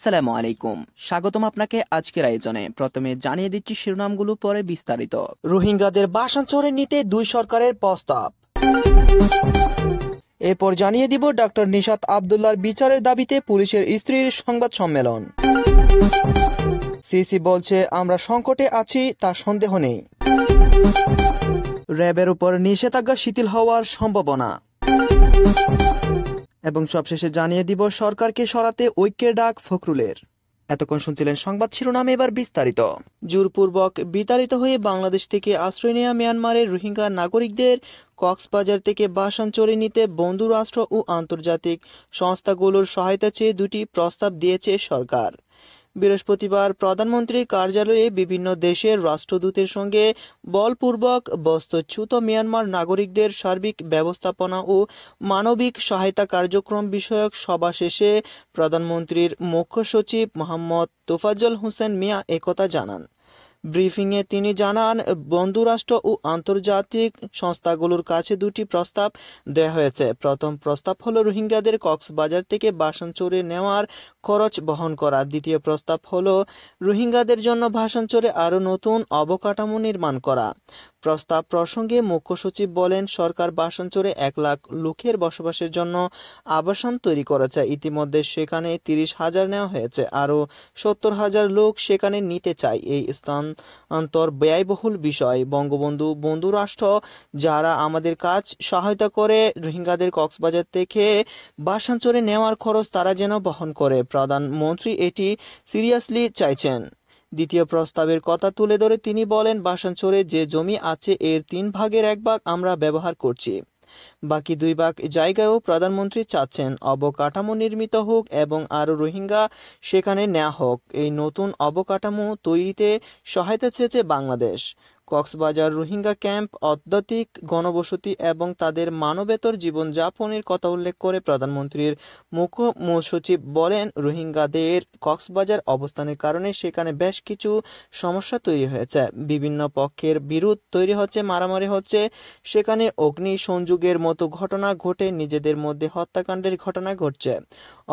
আসসালামু আলাইকুম স্বাগতম আপনাকে আজকের আয়োজনে প্রথমে জানিয়ে দিচ্ছি শিরোনামগুলো পরে বিস্তারিত রোহিঙ্গাদের বাসন চড়ে নিতে দুই সরকারের প্রস্তাব এরপর জানিয়ে দিব ডক্টর নিশাত আবদুল্লার বিচারের দাবিতে পুলিশের স্ত্রীর সংবাদ সম্মেলন সিসি বলছে আমরা সংকটে আছি তা সন্দেহ নেই র্যাবের উপর নিষেধাজ্ঞা শিথিল হওয়ার সম্ভাবনা এবং সবশেষে জানিয়ে দিব সরকারকে সরাতে ঐক্যের ডাক ফখরুলের এতক্ষণ শুনছিলেন সংবাদ শিরোনাম এবার বিস্তারিত জোরপূর্বক বিতাড়িত হয়ে বাংলাদেশ থেকে আশ্রয় নেওয়া মিয়ানমারের রোহিঙ্গা নাগরিকদের কক্সবাজার থেকে বাসন চড়ে নিতে বন্ধুরাষ্ট্র ও আন্তর্জাতিক সংস্থাগুলোর সহায়তা চেয়ে দুটি প্রস্তাব দিয়েছে সরকার বৃহস্পতিবার প্রধানমন্ত্রীর কার্যালয়ে বিভিন্ন দেশের রাষ্ট্রদূতের সঙ্গে বলপূর্বক বস্তুচ্যুত মিয়ানমার নাগরিকদের সার্বিক ব্যবস্থাপনা ও মানবিক সহায়তা কার্যক্রম বিষয়ক সভা শেষে প্রধানমন্ত্রীর মুখ্য সচিব মোহাম্মদ তোফাজ্জল হোসেন মিয়া একথা জানান ব্রিফিংয়ে তিনি জানান বন্ধুরাষ্ট্র ও আন্তর্জাতিক সংস্থাগুলোর কাছে দুটি প্রস্তাব দেওয়া হয়েছে প্রথম প্রস্তাব হল রোহিঙ্গাদের কক্সবাজার থেকে বাসন চড়ে নেওয়ার খরচ বহন করা দ্বিতীয় প্রস্তাব হল রোহিঙ্গাদের জন্য ভাষাঞ্চরে আরও নতুন অবকাঠামো নির্মাণ করা প্রস্তাব প্রসঙ্গে মুখ্য সচিব বলেন সরকার বাসাঞ্চরে এক লাখ লোকের বসবাসের জন্য আবাসন তৈরি করেছে ইতিমধ্যে সেখানে তিরিশ হাজার নেওয়া হয়েছে আরও সত্তর হাজার লোক সেখানে নিতে চায় এই স্থানান্তর ব্যয়বহুল বিষয় বঙ্গবন্ধু বন্ধু রাষ্ট্র যারা আমাদের কাজ সহায়তা করে রোহিঙ্গাদের কক্সবাজার থেকে বাসাঞ্চরে নেওয়ার খরচ তারা যেন বহন করে প্রধানমন্ত্রী এটি সিরিয়াসলি চাইছেন দ্বিতীয় প্রস্তাবের কথা তুলে ধরে তিনি বলেন বাসানচরে যে জমি আছে এর তিন ভাগের এক ভাগ আমরা ব্যবহার করছি বাকি দুই ভাগ জায়গায়ও প্রধানমন্ত্রী চাচ্ছেন অবকাঠামো নির্মিত হোক এবং আরও রোহিঙ্গা সেখানে নেওয়া হোক এই নতুন অবকাঠামো তৈরিতে সহায়তা চেয়েছে বাংলাদেশ কক্সবাজার রোহিঙ্গা ক্যাম্প অত্যধিক গণবসতি এবং তাদের মানবেতর জীবনযাপনের কথা উল্লেখ করে প্রধানমন্ত্রীর মুখ্য সচিব বলেন রোহিঙ্গাদের কক্সবাজার অবস্থানের কারণে সেখানে বেশ কিছু সমস্যা তৈরি হয়েছে বিভিন্ন পক্ষের বিরোধ তৈরি হচ্ছে মারামারি হচ্ছে সেখানে অগ্নি সংযোগের মতো ঘটনা ঘটে নিজেদের মধ্যে হত্যাকাণ্ডের ঘটনা ঘটছে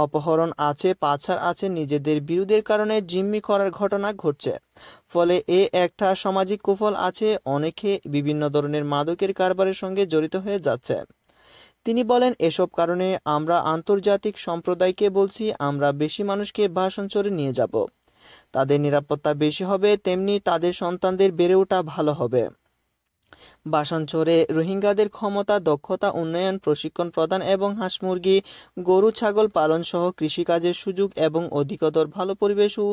অপহরণ আছে পাচার আছে নিজেদের বিরোধের কারণে জিম্মি করার ঘটনা ঘটছে ফলে এ একটা সামাজিক কুফল আছে অনেকে বিভিন্ন ধরনের মাদকের কারবারের সঙ্গে জড়িত হয়ে যাচ্ছে তিনি বলেন এসব কারণে আমরা আন্তর্জাতিক সম্প্রদায়কে বলছি আমরা বেশি মানুষকে ভাষণ চড়ে নিয়ে যাব তাদের নিরাপত্তা বেশি হবে তেমনি তাদের সন্তানদের বেড়ে ওঠা ভালো হবে বাসানচরে রোহিঙ্গাদের ক্ষমতা দক্ষতা উন্নয়ন প্রশিক্ষণ প্রদান এবং হাঁস মুরগি গরু ছাগল পালন সহ কৃষিকাজের সুযোগ এবং অধিকতর ভালো পরিবেশ ও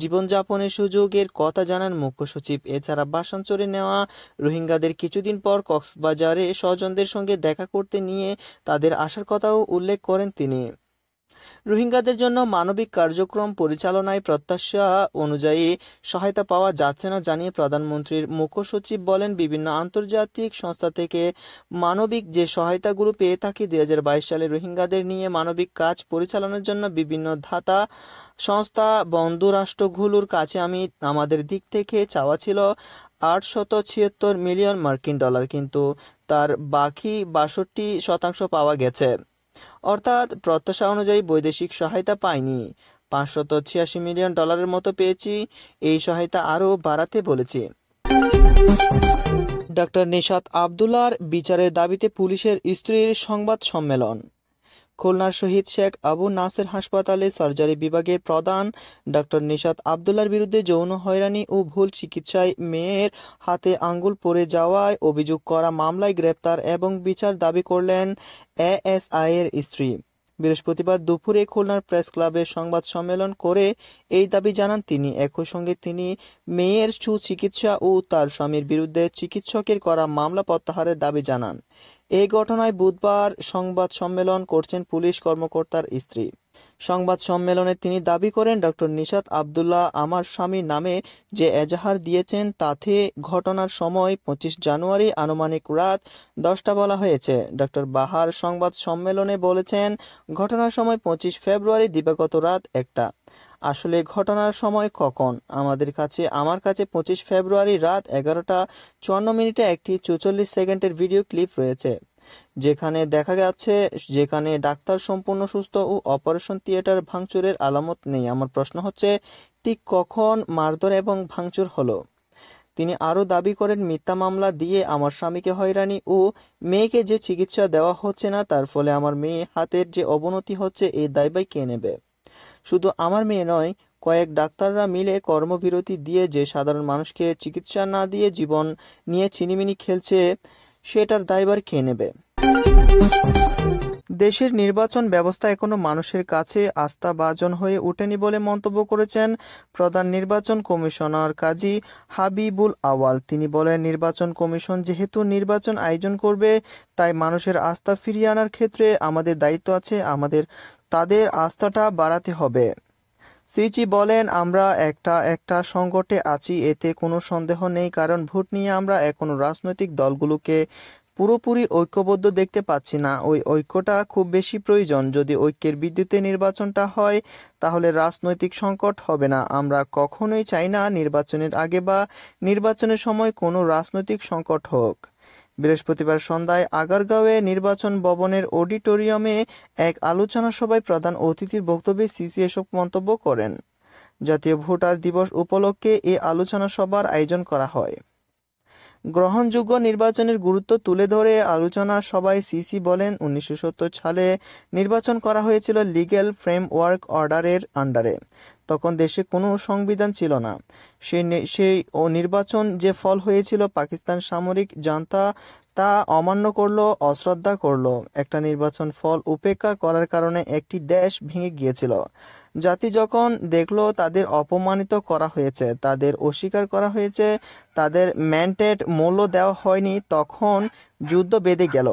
জীবনযাপনের সুযোগের কথা জানান মুখ্য সচিব এছাড়া চড়ে নেওয়া রোহিঙ্গাদের কিছুদিন পর কক্সবাজারে স্বজনদের সঙ্গে দেখা করতে নিয়ে তাদের আসার কথাও উল্লেখ করেন তিনি রোহিঙ্গাদের জন্য মানবিক কার্যক্রম পরিচালনায় প্রত্যাশা অনুযায়ী সহায়তা পাওয়া যাচ্ছে না জানিয়ে প্রধানমন্ত্রীর মুখ্য সচিব বলেন বিভিন্ন আন্তর্জাতিক সংস্থা থেকে মানবিক যে সহায়তাগুলো পেয়ে থাকি দুই সালে রোহিঙ্গাদের নিয়ে মানবিক কাজ পরিচালনার জন্য বিভিন্ন ধাতা সংস্থা বন্ধু রাষ্ট্রগুলোর কাছে আমি আমাদের দিক থেকে চাওয়া ছিল আটশত ছিয়াত্তর মিলিয়ন মার্কিন ডলার কিন্তু তার বাকি বাষট্টি শতাংশ পাওয়া গেছে অর্থাৎ প্রত্যাশা অনুযায়ী বৈদেশিক সহায়তা পায়নি পাঁচশত ছিয়াশি মিলিয়ন ডলারের মতো পেয়েছি এই সহায়তা আরও বাড়াতে বলেছে ডক্টর নিশাত আবদুল্লার বিচারের দাবিতে পুলিশের স্ত্রীর সংবাদ সম্মেলন খুলনার শহীদ শেখ আবু নাসের হাসপাতালে সার্জারি বিভাগের প্রধান ডক্টর নিশাদ আবদুল্লার বিরুদ্ধে যৌন হয়রানি ও ভুল চিকিৎসায় মেয়ের হাতে আঙ্গুল পড়ে যাওয়ায় অভিযোগ করা মামলায় গ্রেপ্তার এবং বিচার দাবি করলেন এএসআই এর স্ত্রী বৃহস্পতিবার দুপুরে খুলনার প্রেস ক্লাবে সংবাদ সম্মেলন করে এই দাবি জানান তিনি একই সঙ্গে তিনি মেয়ের সুচিকিৎসা ও তার স্বামীর বিরুদ্ধে চিকিৎসকের করা মামলা প্রত্যাহারের দাবি জানান এই ঘটনায় বুধবার সংবাদ সম্মেলন করছেন পুলিশ কর্মকর্তার স্ত্রী সংবাদ সম্মেলনে তিনি দাবি করেন ডক্টর নিশাদ আবদুল্লাহ আমার স্বামী নামে যে এজাহার দিয়েছেন তাতে ঘটনার সময় পঁচিশ জানুয়ারি আনুমানিক রাত দশটা বলা হয়েছে ডক্টর বাহার সংবাদ সম্মেলনে বলেছেন ঘটনার সময় পঁচিশ ফেব্রুয়ারি দিবাগত রাত একটা আসলে ঘটনার সময় কখন আমাদের কাছে আমার কাছে পঁচিশ ফেব্রুয়ারি রাত এগারোটা চুয়ান্ন মিনিটে একটি চুচল্লিশ সেকেন্ডের ভিডিও ক্লিপ রয়েছে যেখানে দেখা যাচ্ছে যেখানে ডাক্তার সম্পূর্ণ সুস্থ ও অপারেশন থিয়েটার ভাঙচুরের আলামত নেই আমার প্রশ্ন হচ্ছে ঠিক কখন মারধর এবং ভাঙচুর হলো তিনি আরও দাবি করেন মিথ্যা মামলা দিয়ে আমার স্বামীকে হয়রানি ও মেয়েকে যে চিকিৎসা দেওয়া হচ্ছে না তার ফলে আমার মেয়ে হাতের যে অবনতি হচ্ছে এই বাই কে নেবে শুধু আমার মেয়ে নয় কয়েক ডাক্তাররা মিলে কর্মবিরতি দিয়ে যে সাধারণ মানুষকে চিকিৎসা না দিয়ে জীবন নিয়ে ছিনিমিনি খেলছে সেটার দায়বার খেয়ে নেবে দেশের নির্বাচন ব্যবস্থা এখনো মানুষের কাছে আস্থা বাজন হয়ে ওঠেনি বলে মন্তব্য করেছেন প্রধান নির্বাচন কমিশনার কাজী হাবিবুল আওয়াল তিনি বলেন নির্বাচন কমিশন যেহেতু নির্বাচন আয়োজন করবে তাই মানুষের আস্থা ফিরিয়ে আনার ক্ষেত্রে আমাদের দায়িত্ব আছে আমাদের তাদের আস্থাটা বাড়াতে হবে সিচি বলেন আমরা একটা একটা সংকটে আছি এতে কোনো সন্দেহ নেই কারণ ভোট নিয়ে আমরা এখনও রাজনৈতিক দলগুলোকে পুরোপুরি ঐক্যবদ্ধ দেখতে পাচ্ছি না ওই ঐক্যটা খুব বেশি প্রয়োজন যদি ঐক্যের বিদ্যুতে নির্বাচনটা হয় তাহলে রাজনৈতিক সংকট হবে না আমরা কখনোই চাই না নির্বাচনের আগে বা নির্বাচনের সময় কোনো রাজনৈতিক সংকট হোক বৃহস্পতিবার সন্ধ্যায় আগারগাঁওয়ে নির্বাচন ভবনের অডিটোরিয়ামে এক আলোচনা সভায় প্রধান অতিথির বক্তব্যে সিসি এসব মন্তব্য করেন জাতীয় ভোটার দিবস উপলক্ষে এ আলোচনা সভার আয়োজন করা হয় গ্রহণযোগ্য নির্বাচনের গুরুত্ব তুলে ধরে আলোচনা সভায় সিসি বলেন উনিশশো সালে নির্বাচন করা হয়েছিল লিগ্যাল ফ্রেমওয়ার্ক অর্ডারের আন্ডারে তখন দেশে কোনো সংবিধান ছিল না সেই সেই ও নির্বাচন যে ফল হয়েছিল পাকিস্তান সামরিক জনতা তা অমান্য করলো অশ্রদ্ধা করলো একটা নির্বাচন ফল উপেক্ষা করার কারণে একটি দেশ ভেঙে গিয়েছিল জাতি যখন দেখলো তাদের অপমানিত করা হয়েছে তাদের অস্বীকার করা হয়েছে তাদের ম্যান্ডেট মূল্য দেওয়া হয়নি তখন যুদ্ধ বেঁধে গেল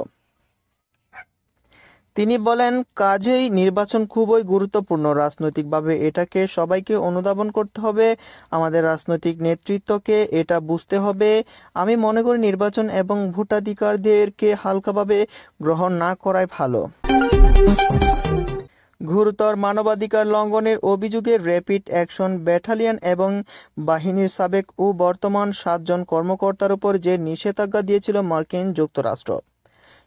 তিনি বলেন কাজেই নির্বাচন খুবই গুরুত্বপূর্ণ রাজনৈতিকভাবে এটাকে সবাইকে অনুধাবন করতে হবে আমাদের রাজনৈতিক নেতৃত্বকে এটা বুঝতে হবে আমি মনে করি নির্বাচন এবং ভোটাধিকারদেরকে হালকাভাবে গ্রহণ না করাই ভালো গুরুতর মানবাধিকার লঙ্ঘনের অভিযোগে র্যাপিড অ্যাকশন ব্যাটালিয়ন এবং বাহিনীর সাবেক ও বর্তমান সাতজন কর্মকর্তার উপর যে নিষেধাজ্ঞা দিয়েছিল মার্কিন যুক্তরাষ্ট্র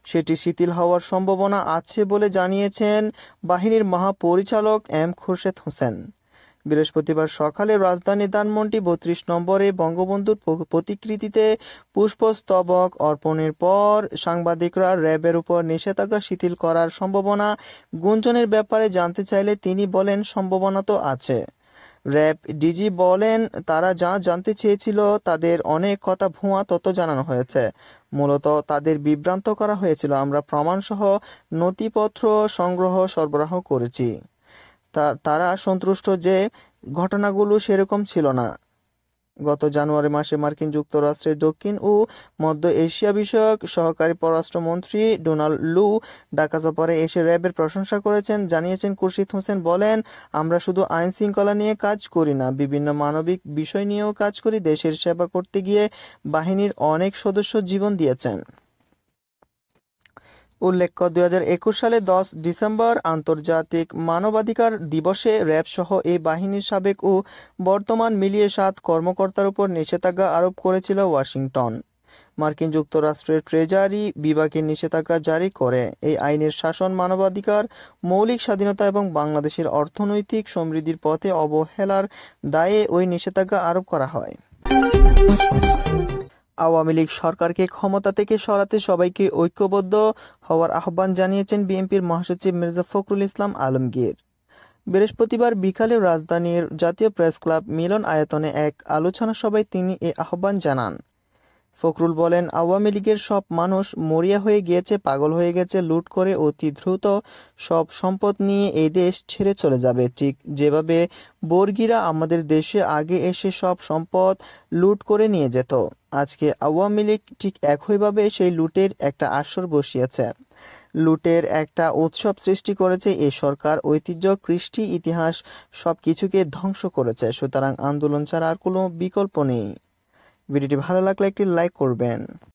সেটি শিথিল হওয়ার সম্ভাবনা আছে বলে জানিয়েছেন বাহিনীর মহাপরিচালক এম খুরশেদ হোসেন বৃহস্পতিবার সকালে রাজধানী ধানমন্ডি বত্রিশ নম্বরে বঙ্গবন্ধুর প্রতিকৃতিতে পুষ্পস্তবক অর্পণের পর সাংবাদিকরা র্যাবের উপর নিষেধাজ্ঞা শিথিল করার সম্ভাবনা গুঞ্জনের ব্যাপারে জানতে চাইলে তিনি বলেন সম্ভাবনা তো আছে র্যাব ডিজি বলেন তারা যা জানতে চেয়েছিল তাদের অনেক কথা ভুয়া তত জানানো হয়েছে মূলত তাদের বিভ্রান্ত করা হয়েছিল আমরা প্রমাণসহ নথিপত্র সংগ্রহ সরবরাহ করেছি তারা সন্তুষ্ট যে ঘটনাগুলো সেরকম ছিল না গত জানুয়ারি মাসে মার্কিন যুক্তরাষ্ট্রের দক্ষিণ ও মধ্য এশিয়া বিষয়ক সহকারী পররাষ্ট্রমন্ত্রী ডোনাল্ড লু ডাকা সফরে এসে র্যাবের প্রশংসা করেছেন জানিয়েছেন কুরশিদ হোসেন বলেন আমরা শুধু আইন শৃঙ্খলা নিয়ে কাজ করি না বিভিন্ন মানবিক বিষয় নিয়েও কাজ করি দেশের সেবা করতে গিয়ে বাহিনীর অনেক সদস্য জীবন দিয়েছেন উল্লেখ্য দুই হাজার একুশ সালে দশ ডিসেম্বর আন্তর্জাতিক মানবাধিকার দিবসে র্যাব সহ এই বাহিনীর সাবেক ও বর্তমান মিলিয়ে সাত কর্মকর্তার উপর নিষেধাজ্ঞা আরোপ করেছিল ওয়াশিংটন মার্কিন যুক্তরাষ্ট্রের ট্রেজারি বিভাগে নিষেধাজ্ঞা জারি করে এই আইনের শাসন মানবাধিকার মৌলিক স্বাধীনতা এবং বাংলাদেশের অর্থনৈতিক সমৃদ্ধির পথে অবহেলার দায়ে ওই নিষেধাজ্ঞা আরোপ করা হয় আওয়ামী লীগ সরকারকে ক্ষমতা থেকে সরাতে সবাইকে ঐক্যবদ্ধ হওয়ার আহ্বান জানিয়েছেন বিএনপির মহাসচিব মির্জা ফখরুল ইসলাম আলমগীর বৃহস্পতিবার বিকালে রাজধানীর জাতীয় প্রেস ক্লাব মিলন আয়তনে এক আলোচনা সভায় তিনি এ আহ্বান জানান ফখরুল বলেন আওয়ামী লীগের সব মানুষ মরিয়া হয়ে গিয়েছে পাগল হয়ে গেছে লুট করে অতি দ্রুত সব সম্পদ নিয়ে এই দেশ ছেড়ে চলে যাবে ঠিক যেভাবে বর্গীরা আমাদের দেশে আগে এসে সব সম্পদ লুট করে নিয়ে যেত আজকে আওয়ামী লীগ ঠিক একইভাবে সেই লুটের একটা আসর বসিয়েছে লুটের একটা উৎসব সৃষ্টি করেছে এ সরকার ঐতিহ্য কৃষ্টি ইতিহাস সব কিছুকে ধ্বংস করেছে সুতরাং আন্দোলন ছাড়া আর কোনো বিকল্প নেই ভিডিওটি ভালো লাগলে একটি লাইক করবেন